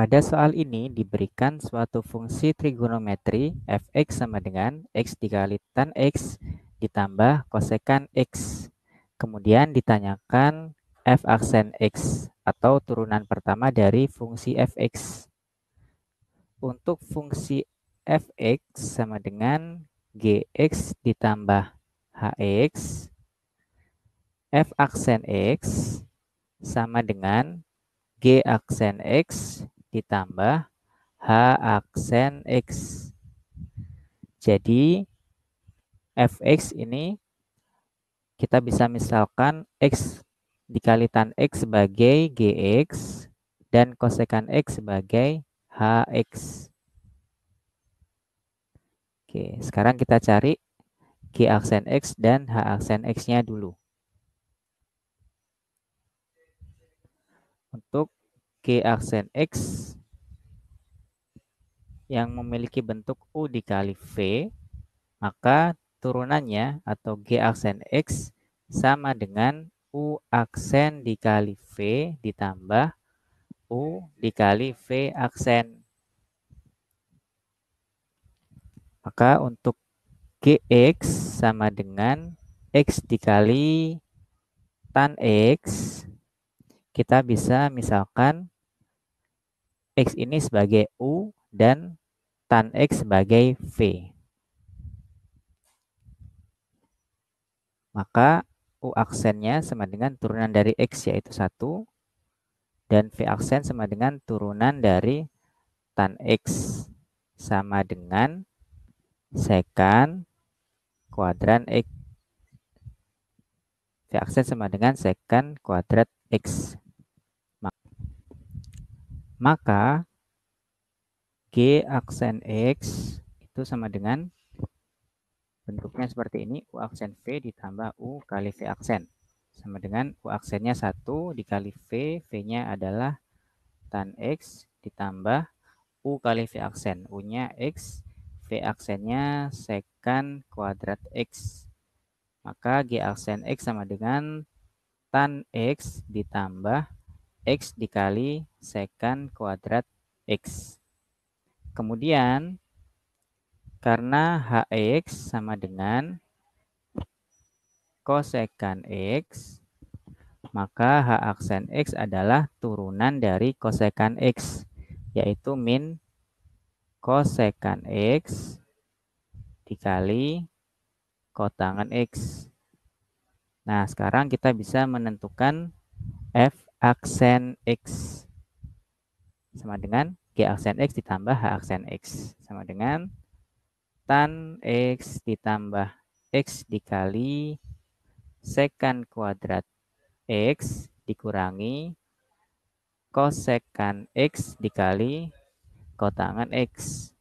Pada soal ini diberikan suatu fungsi trigonometri fx sama dengan x dikali tan x ditambah kosekan x. Kemudian ditanyakan f aksen x atau turunan pertama dari fungsi fx. Untuk fungsi fx sama dengan gx ditambah hx f aksen x sama dengan g aksen x ditambah H aksen X. Jadi fx ini kita bisa misalkan x dikali x sebagai gx dan kosekan x sebagai hx. Oke, sekarang kita cari g aksen x dan h aksen x-nya dulu. Untuk G aksen X yang memiliki bentuk U dikali V, maka turunannya atau G aksen X sama dengan U aksen dikali V ditambah U dikali V aksen. Maka untuk GX sama dengan X dikali tan X kita bisa misalkan X ini sebagai U dan tan X sebagai V. Maka U aksennya sama dengan turunan dari X yaitu 1 dan V aksen sama dengan turunan dari tan X sama dengan sekan kuadran X. V aksen sama dengan sekan kuadrat X. Maka G aksen X itu sama dengan bentuknya seperti ini. U aksen V ditambah U kali V aksen. Sama dengan U aksennya 1 dikali V, V-nya adalah tan X ditambah U kali V aksen. U-nya X, V aksennya sekan kuadrat X. Maka G aksen X sama dengan tan X ditambah X dikali sekan kuadrat X. Kemudian, karena HX e sama dengan kosekan X, maka H aksen X adalah turunan dari kosekan X, yaitu min kosekan X dikali kotangan X. Nah, sekarang kita bisa menentukan F aksen X sama dengan G aksen X ditambah H aksen X sama dengan tan X ditambah X dikali sekan kuadrat X dikurangi kosekan X dikali kotangan X